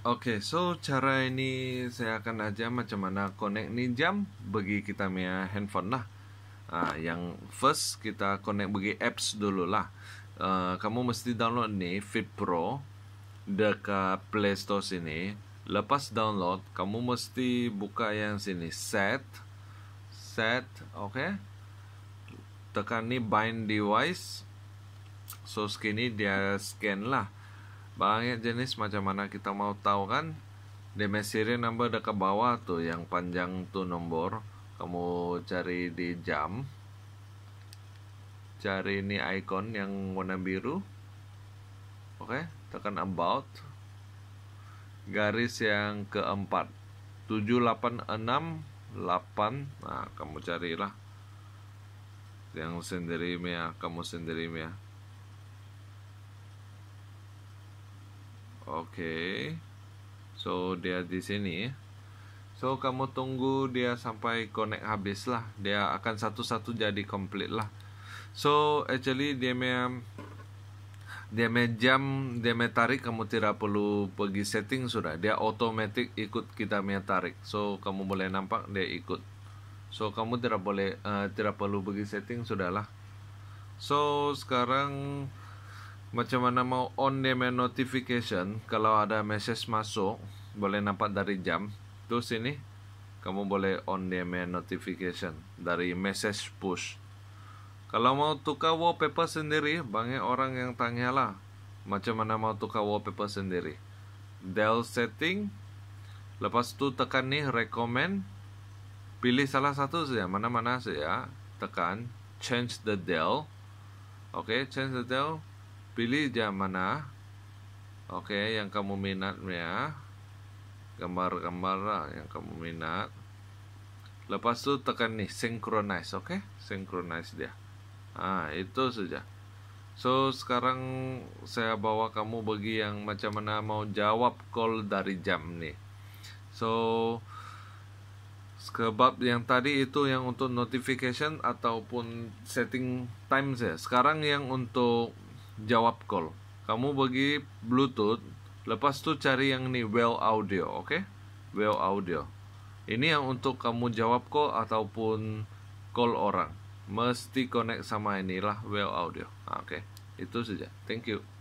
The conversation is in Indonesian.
Oke, okay, so cara ini saya akan aja macam mana connect nih jam bagi kita punya handphone lah. Nah, yang first kita connect bagi apps dulu lah. Uh, kamu mesti download nih Fit Pro dekat Play Store sini. Lepas download, kamu mesti buka yang sini set set, oke. Okay? Tekan nih bind device. So sekini dia scan lah banyak jenis macam mana kita mau tahu kan demesiri nomor ada ke bawah tuh yang panjang tuh nomor kamu cari di jam cari ini icon yang warna biru oke okay, tekan about garis yang keempat 7868 nah kamu carilah yang sendiri ya kamu sendiri ya Oke. Okay. So dia di sini So kamu tunggu dia sampai connect habis lah. Dia akan satu-satu jadi komplit lah. So actually dia memang dia jam dia me tarik kamu tidak perlu pergi setting sudah. Dia otomatis ikut kita me tarik. So kamu boleh nampak dia ikut. So kamu tidak boleh uh, tidak perlu pergi setting sudahlah. So sekarang macam mana mau on demand notification kalau ada message masuk boleh nampak dari jam terus ini kamu boleh on demand notification dari message push kalau mau tukar wallpaper sendiri banyak orang yang tanya lah macam mana mau tukar wallpaper sendiri Dell setting lepas tu tekan nih recommend pilih salah satu saja mana-mana saja tekan change the Dell oke okay, change the Dell Pilih jam mana? Oke, okay, yang kamu minat ya, Gambar-gambar yang kamu minat. Lepas itu tekan nih synchronize, oke? Okay? Synchronize dia. Ah, itu saja. So, sekarang saya bawa kamu bagi yang macam mana mau jawab call dari jam nih. So, sebab yang tadi itu yang untuk notification ataupun setting times ya. Sekarang yang untuk jawab call kamu bagi bluetooth lepas tuh cari yang ini well audio oke okay? well audio ini yang untuk kamu jawab call ataupun call orang mesti connect sama inilah well audio ah, oke okay. itu saja thank you